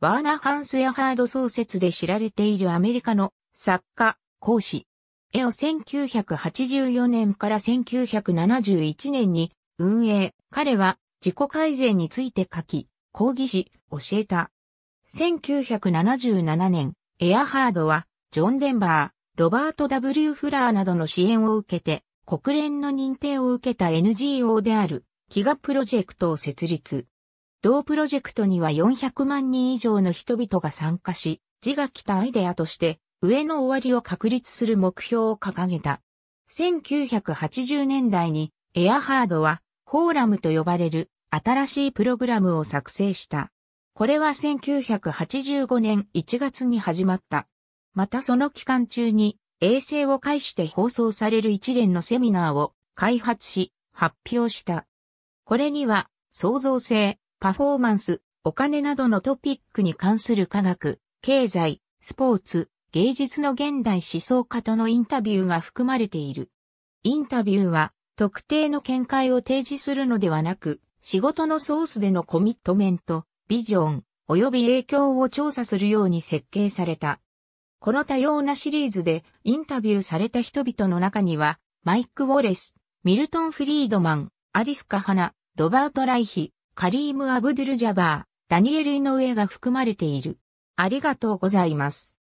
ワーナ・ハンス・エアハード創設で知られているアメリカの作家、講師。絵を1984年から1971年に運営。彼は自己改善について書き、講義し、教えた。1977年、エアハードは、ジョン・デンバー、ロバート・ W・ フラーなどの支援を受けて、国連の認定を受けた NGO である、飢餓プロジェクトを設立。同プロジェクトには400万人以上の人々が参加し、字が来たアイデアとして、上の終わりを確立する目標を掲げた。1980年代に、エアハードは、フォーラムと呼ばれる新しいプログラムを作成した。これは1985年1月に始まった。またその期間中に、衛星を介して放送される一連のセミナーを開発し、発表した。これには、創造性、パフォーマンス、お金などのトピックに関する科学、経済、スポーツ、芸術の現代思想家とのインタビューが含まれている。インタビューは特定の見解を提示するのではなく、仕事のソースでのコミットメント、ビジョン、及び影響を調査するように設計された。この多様なシリーズでインタビューされた人々の中には、マイク・ウォレス、ミルトン・フリードマン、アリス・カハナ、ロバート・ライヒ、カリーム・アブドゥル・ジャバー、ダニエル・イノウエが含まれている。ありがとうございます。